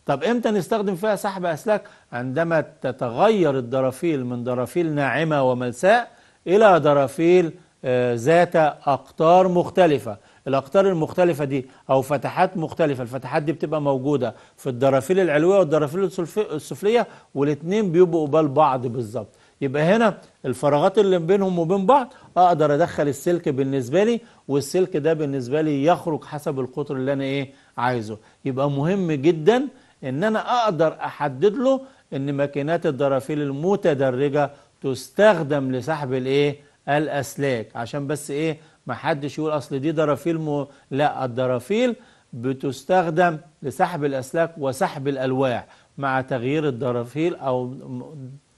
طب امتى نستخدم فيها سحب أسلاك؟ عندما تتغير الدرافيل من درافيل ناعمة وملساء إلى درافيل آه، ذات أقطار مختلفة الاقطار المختلفه دي او فتحات مختلفه الفتحات دي بتبقى موجوده في الدرافيل العلويه والدرافيل السفليه والاثنين بيبقوا قبال بعض بالظبط يبقى هنا الفراغات اللي بينهم وبين بعض اقدر ادخل السلك بالنسبه لي والسلك ده بالنسبه لي يخرج حسب القطر اللي انا ايه عايزه يبقى مهم جدا ان انا اقدر احدد له ان ماكينات الدرافيل المتدرجه تستخدم لسحب الايه الاسلاك عشان بس ايه ما حدش يقول أصل دي درافيل مو... لا الدرافيل بتستخدم لسحب الأسلاك وسحب الألواح مع تغيير الدرافيل أو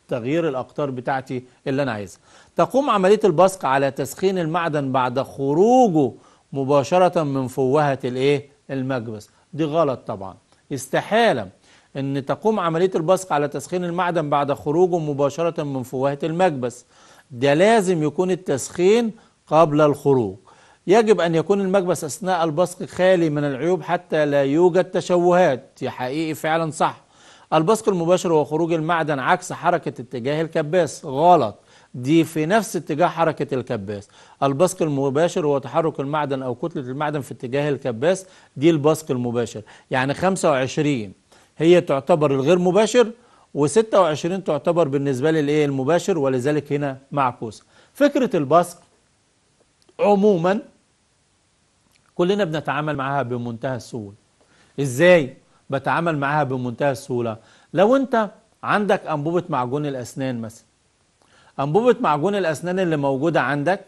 تغيير الأقطار بتاعتي اللي أنا عايزها تقوم عملية البصق على تسخين المعدن بعد خروجه مباشرة من فوهة الإيه؟ المكبس دي غلط طبعا استحالة أن تقوم عملية البصق على تسخين المعدن بعد خروجه مباشرة من فوهة المكبس ده لازم يكون التسخين قبل الخروج يجب أن يكون المكبس أثناء البصق خالي من العيوب حتى لا يوجد تشوهات حقيقي فعلا صح البصق المباشر هو خروج المعدن عكس حركة اتجاه الكباس غلط دي في نفس اتجاه حركة الكباس البصق المباشر هو تحرك المعدن أو كتلة المعدن في اتجاه الكباس دي البصق المباشر يعني 25 هي تعتبر الغير مباشر و26 تعتبر بالنسبة للإيه المباشر ولذلك هنا معكوس فكرة البصق عموما كلنا بنتعامل معاها بمنتهى السهولة ازاي بتعامل معاها بمنتهى السهولة لو انت عندك أنبوبة معجون الأسنان مثلا أنبوبة معجون الأسنان اللي موجودة عندك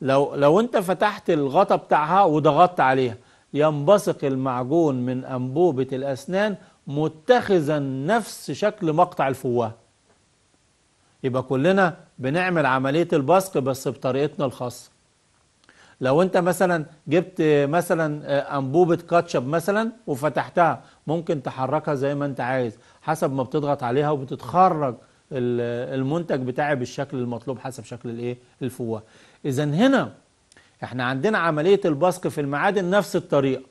لو لو انت فتحت الغطا بتاعها وضغطت عليها ينبثق المعجون من أنبوبة الأسنان متخذا نفس شكل مقطع الفواه يبقى كلنا بنعمل عملية البصق بس بطريقتنا الخاصة لو انت مثلا جبت مثلا آه، انبوبه كاتشب مثلا وفتحتها ممكن تحركها زي ما انت عايز حسب ما بتضغط عليها وبتتخرج المنتج بتاعي بالشكل المطلوب حسب شكل الايه الفوه اذا هنا احنا عندنا عمليه البصق في المعادن نفس الطريقه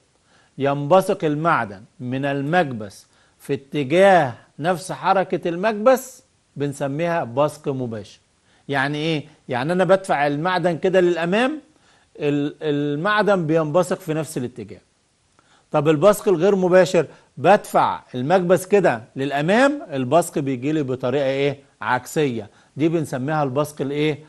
ينبثق المعدن من المكبس في اتجاه نفس حركه المكبس بنسميها بصق مباشر يعني ايه يعني انا بدفع المعدن كده للامام المعدن بينبثق في نفس الاتجاه طب البصق الغير مباشر بدفع المكبس كده للامام البصق بيجي لي بطريقه ايه عكسيه دي بنسميها البصق الايه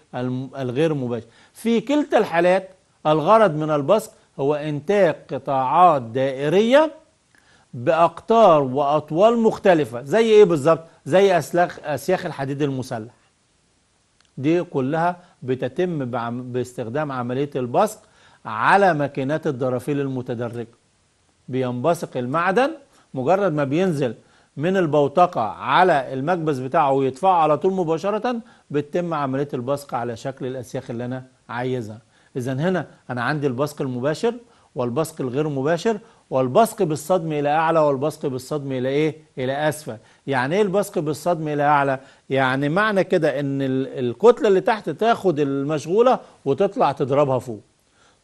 الغير مباشر في كلتا الحالات الغرض من البصق هو انتاج قطاعات دائريه باقطار واطوال مختلفه زي ايه بالظبط زي اسلاخ اسياخ الحديد المسلح دي كلها بتتم باستخدام عملية البصق على ماكينات الدرافيل المتدرجة بينبثق المعدن مجرد ما بينزل من البوتقة على المكبس بتاعه ويدفعه على طول مباشرة بتتم عملية البصق على شكل الأسياخ اللي أنا عايزها إذا هنا أنا عندي البصق المباشر والبصق الغير مباشر والبصق بالصدم إلى أعلى والبصق بالصدم إلى إيه؟ إلى أسفل يعني إيه البصق بالصدم إلى أعلى؟ يعني معنى كده إن الكتلة اللي تحت تاخد المشغولة وتطلع تضربها فوق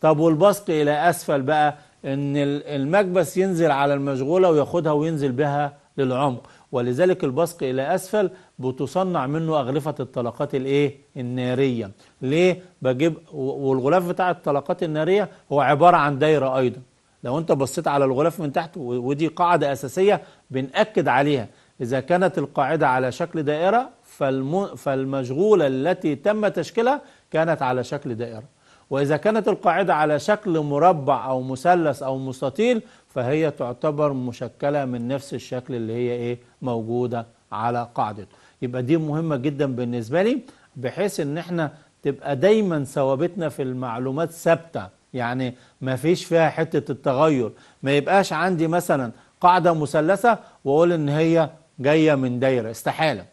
طب والبصق إلى أسفل بقى إن المكبس ينزل على المشغولة وياخدها وينزل بها للعمق ولذلك البصق إلى أسفل بتصنع منه أغلفة الطلقات الإيه؟ النارية ليه؟ بجيب والغلاف بتاع الطلقات النارية هو عبارة عن دايرة أيضا لو انت بصيت على الغلاف من تحت ودي قاعدة أساسية بنأكد عليها إذا كانت القاعدة على شكل دائرة فالم... فالمشغولة التي تم تشكيلها كانت على شكل دائرة وإذا كانت القاعدة على شكل مربع أو مثلث أو مستطيل فهي تعتبر مشكلة من نفس الشكل اللي هي إيه موجودة على قاعدته يبقى دي مهمة جدا بالنسبة لي بحيث إن إحنا تبقى دايما ثوابتنا في المعلومات ثابته يعني ما فيش فيها حتة التغير ما يبقاش عندي مثلا قاعدة مثلثة واقول ان هي جاية من دايرة استحالة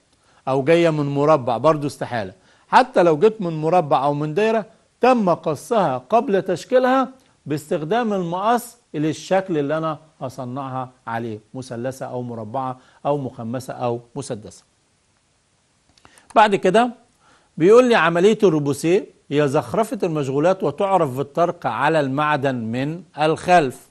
او جاية من مربع برضو استحالة حتى لو جت من مربع او من دايرة تم قصها قبل تشكيلها باستخدام المقص للشكل اللي انا هصنعها عليه مثلثة او مربعة او مخمسة او مسدسة بعد كده بيقول لي عملية الروبوسيه هي زخرفة المشغولات وتعرف بالطرق على المعدن من الخلف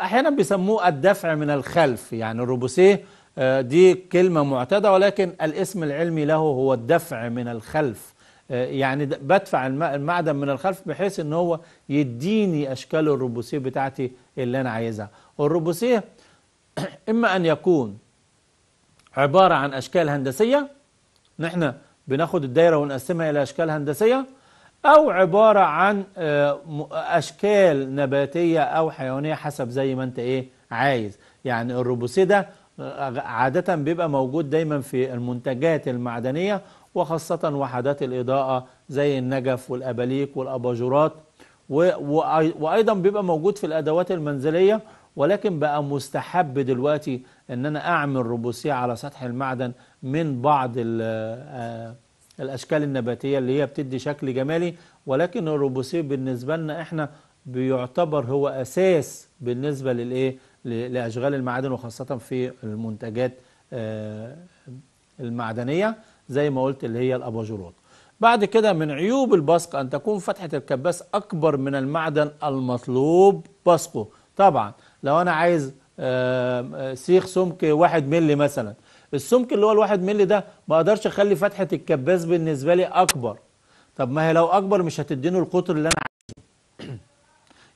أحيانا بيسموه الدفع من الخلف يعني الروبوسيه آه، دي كلمة معتادة ولكن الاسم العلمي له هو الدفع من الخلف آه، يعني بدفع المعدن من الخلف بحيث ان هو يديني اشكال الروبوسيه بتاعتي اللي انا عايزها الروبوسيه اما ان يكون عباره عن اشكال هندسيه نحن بناخد الدايرة ونقسمها إلى أشكال هندسية أو عبارة عن آه، أشكال نباتية أو حيوانية حسب زي ما أنت إيه عايز يعني الروبوسيدا آه، عادة بيبقى موجود دايما في المنتجات المعدنية وخاصة وحدات الإضاءة زي النجف والأباليك والأباجورات وأيضا بيبقى موجود في الأدوات المنزلية ولكن بقى مستحب دلوقتي ان انا اعمل روبوسيه على سطح المعدن من بعض آه، الأشكال النباتية اللي هي بتدي شكل جمالي ولكن الروبوسيه بالنسبة لنا إحنا بيعتبر هو أساس بالنسبة للإيه لأشغال المعادن وخاصة في المنتجات آه، المعدنية زي ما قلت اللي هي الأباجورات بعد كده من عيوب البصق أن تكون فتحة الكباس أكبر من المعدن المطلوب بصقه طبعا لو أنا عايز آه، سيخ سمك واحد ملي مثلا السمك اللي هو الواحد ملي ده ما اقدرش اخلي فتحه الكباس بالنسبه لي اكبر طب ما هي لو اكبر مش هتديني القطر اللي انا عايزه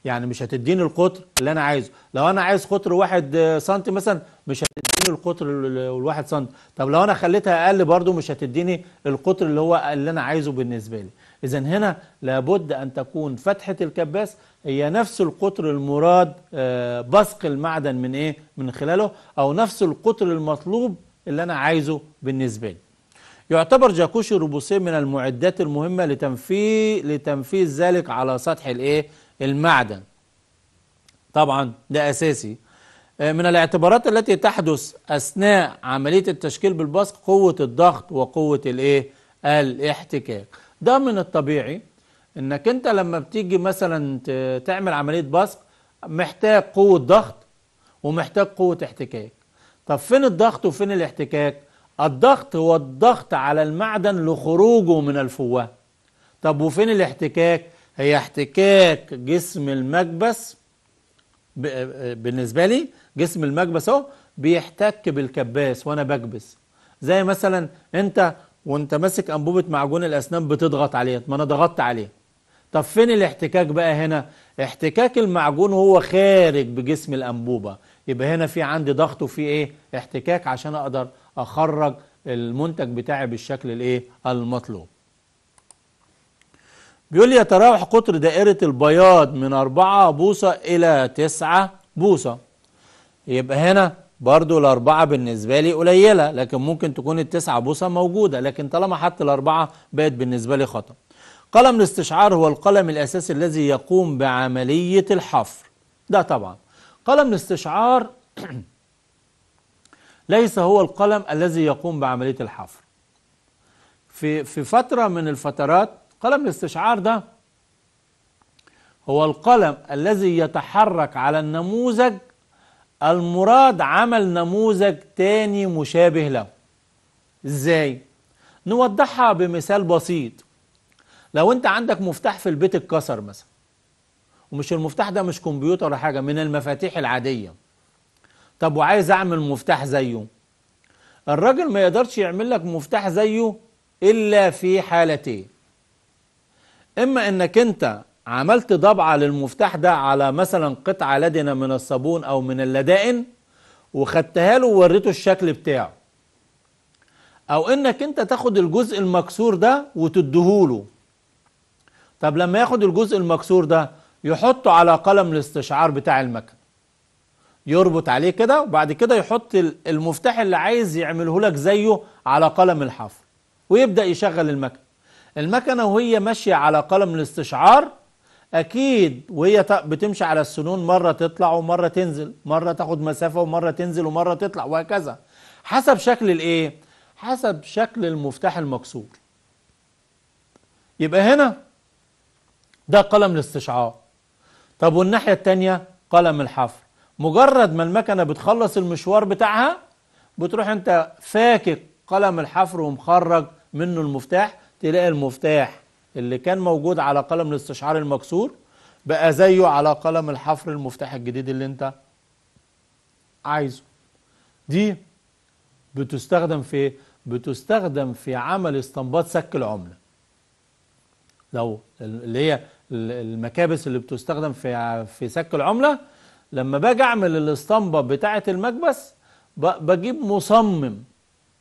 يعني مش هتديني القطر اللي انا عايزه لو انا عايز قطر واحد سنتي مثلا مش هتديني القطر الواحد سنتي طب لو انا خليتها اقل برضو مش هتديني القطر اللي هو اللي انا عايزه بالنسبه لي اذا هنا لابد ان تكون فتحه الكباس هي نفس القطر المراد آه، بثق المعدن من ايه من خلاله او نفس القطر المطلوب اللي أنا عايزه بالنسبة لي يعتبر جاكوشي روبوسيه من المعدات المهمة لتنفيذ لتنفيذ ذلك على سطح الايه المعدن طبعا ده أساسي آه، من الاعتبارات التي تحدث أثناء عملية التشكيل بالبصق قوة الضغط وقوة الايه الاحتكاك ده من الطبيعي انك انت لما بتيجي مثلا تعمل عملية بصق محتاج قوة ضغط ومحتاج قوة احتكاك طب فين الضغط وفين الاحتكاك الضغط هو الضغط على المعدن لخروجه من الفوه طب وفين الاحتكاك هي احتكاك جسم المكبس بالنسبة لي جسم المكبس اهو بيحتك بالكباس وانا بكبس زي مثلا انت وانت ماسك انبوبة معجون الاسنان بتضغط عليها ما انا ضغطت عليها طب فين الاحتكاك بقى هنا احتكاك المعجون هو خارج بجسم الانبوبة يبقى هنا في عندي ضغط وفي ايه احتكاك عشان اقدر اخرج المنتج بتاعي بالشكل الايه المطلوب بيقول لي يتراوح قطر دائرة البياض من أربعة بوصة إلى تسعة بوصة يبقى هنا برضو الأربعة بالنسبة لي قليلة لكن ممكن تكون التسعة بوصة موجودة لكن طالما حط الأربعة بقت بالنسبة لي خطأ قلم الاستشعار هو القلم الأساسي الذي يقوم بعملية الحفر ده طبعا قلم الاستشعار ليس هو القلم الذي يقوم بعملية الحفر في, في فترة من الفترات قلم الاستشعار ده هو القلم الذي يتحرك على النموذج المراد عمل نموذج تاني مشابه له ازاي نوضحها بمثال بسيط لو انت عندك مفتاح في البيت اتكسر مثلا ومش المفتاح ده مش كمبيوتر ولا حاجه من المفاتيح العاديه طب وعايز اعمل مفتاح زيه الراجل ما يقدرش يعمل لك مفتاح زيه الا في حالتين اما انك انت عملت ضبعه للمفتاح ده على مثلا قطعه لدنه من الصابون او من اللدائن وخدتها له ووريته الشكل بتاعه او انك انت تاخد الجزء المكسور ده وتديهوله طب لما ياخد الجزء المكسور ده يحطه على قلم الاستشعار بتاع المكن يربط عليه كده وبعد كده يحط المفتاح اللي عايز يعمله لك زيه على قلم الحفر ويبدأ يشغل المكن المكنة وهي ماشية على قلم الاستشعار أكيد وهي بتمشي على السنون مرة تطلع ومرة تنزل مرة تاخد مسافة ومرة تنزل ومرة تطلع وهكذا حسب شكل الإيه؟ حسب شكل المفتاح المكسور يبقى هنا ده قلم الاستشعار طب والناحية التانية قلم الحفر مجرد ما المكنة بتخلص المشوار بتاعها بتروح انت فاكك قلم الحفر ومخرج منه المفتاح تلاقي المفتاح اللي كان موجود على قلم الاستشعار المكسور بقى زيه على قلم الحفر المفتاح الجديد اللي انت عايزه دي بتستخدم في ايه؟ بتستخدم في عمل استنباط سك العملة لو اللي هي المكابس اللي بتستخدم في في سك العمله لما باجي اعمل الاسطمبه بتاعه المكبس بجيب مصمم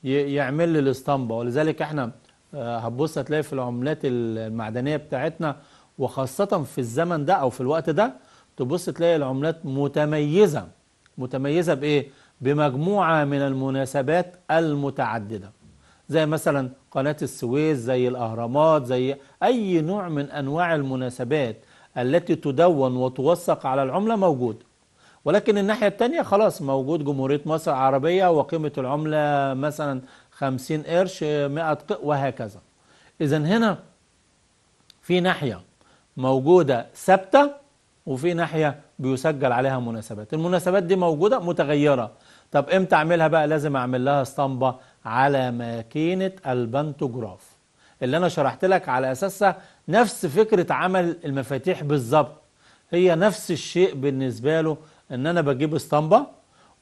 يعمل لي الاسطمبه ولذلك احنا آه، هتبص هتلاقي في العملات المعدنيه بتاعتنا وخاصه في الزمن ده او في الوقت ده تبص تلاقي العملات متميزه متميزه بايه بمجموعه من المناسبات المتعدده زي مثلا قناة السويس زي الأهرامات زي أي نوع من أنواع المناسبات التي تدون وتوثق على العملة موجود ولكن الناحية التانية خلاص موجود جمهورية مصر العربية وقيمة العملة مثلا 50 قرش 100 وهكذا إذا هنا في ناحية موجودة ثابتة وفي ناحية بيسجل عليها مناسبات المناسبات دي موجودة متغيرة طب امتى اعملها بقى لازم اعمل لها اسطمبة على ماكينة البنتوجراف اللي أنا شرحت لك على أساسها نفس فكرة عمل المفاتيح بالظبط هي نفس الشيء بالنسبة له إن أنا بجيب اسطمبة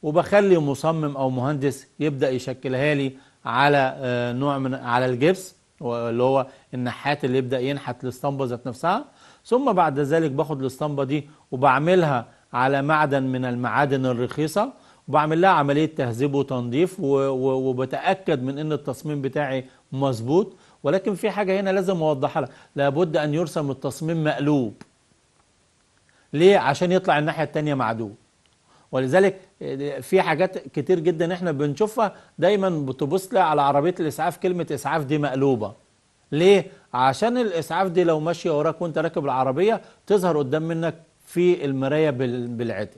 وبخلي مصمم أو مهندس يبدأ يشكلها لي على آه، نوع من على الجبس اللي هو النحات اللي يبدأ ينحت الاسطمبة ذات نفسها ثم بعد ذلك باخد الاسطمبة دي وبعملها على معدن من المعادن الرخيصة وبعمل لها عمليه تهذيب وتنظيف وبتاكد من ان التصميم بتاعي مظبوط ولكن في حاجه هنا لازم اوضحها لك لابد ان يرسم التصميم مقلوب ليه عشان يطلع الناحيه الثانيه معدوب ولذلك في حاجات كتير جدا احنا بنشوفها دايما بتبص على عربيه الاسعاف كلمه اسعاف دي مقلوبه ليه عشان الاسعاف دي لو ماشيه وراك وانت راكب العربيه تظهر قدام منك في المرايه بالعدل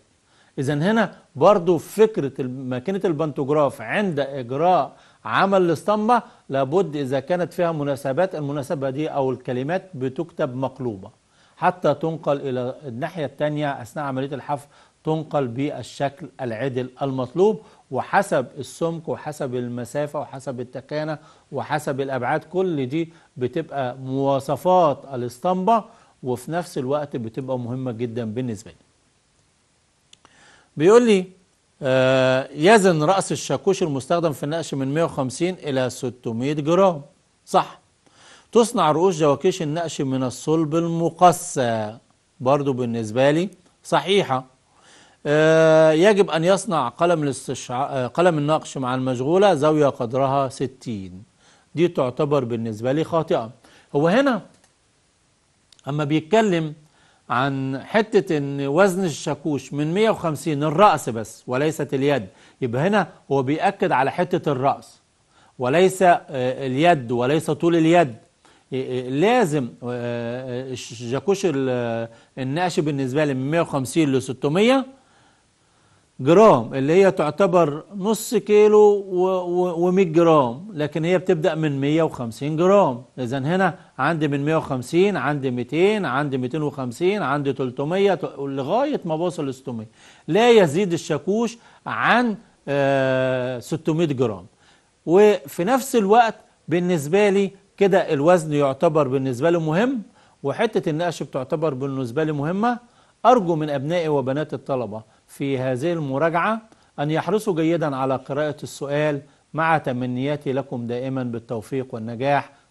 إذا هنا برضو فكرة ماكينة البنتوجراف عند إجراء عمل الاسطمبة لابد إذا كانت فيها مناسبات المناسبة دي أو الكلمات بتكتب مقلوبة حتى تنقل إلى الناحية التانية أثناء عملية الحفر تنقل بالشكل العدل المطلوب وحسب السمك وحسب المسافة وحسب التكانة وحسب الأبعاد كل دي بتبقى مواصفات الاسطمبة وفي نفس الوقت بتبقى مهمة جدا بالنسبة لي بيقول لي آه، يزن رأس الشاكوش المستخدم في النقش من 150 إلى 600 جرام صح تصنع رؤوس جواكيش النقش من الصلب المقسى برضو بالنسبة لي صحيحة آه، يجب أن يصنع قلم الاستشع... آه، قلم النقش مع المشغولة زاوية قدرها 60 دي تعتبر بالنسبة لي خاطئة هو هنا أما بيتكلم عن حتة ان وزن الشاكوش من 150 الرأس بس وليست اليد يبقى هنا هو بيأكد على حتة الرأس وليس آه، اليد وليس طول اليد إيه، إيه، لازم آه، آه، الشاكوش النقش بالنسبة لي من 150 ل 600 جرام اللي هي تعتبر نص كيلو و100 جرام لكن هي بتبدأ من 150 جرام إذا هنا عندي من 150 عندي 200 عندي 250 عندي 300 لغاية ما بوصل ل 600 لا يزيد الشاكوش عن 600 آه، جرام وفي نفس الوقت بالنسبة لي كده الوزن يعتبر بالنسبة لي مهم وحتة النقش بتعتبر بالنسبة لي مهمة أرجو من أبنائي وبنات الطلبة في هذه المراجعة أن يحرصوا جيدا على قراءة السؤال مع تمنياتي لكم دائما بالتوفيق والنجاح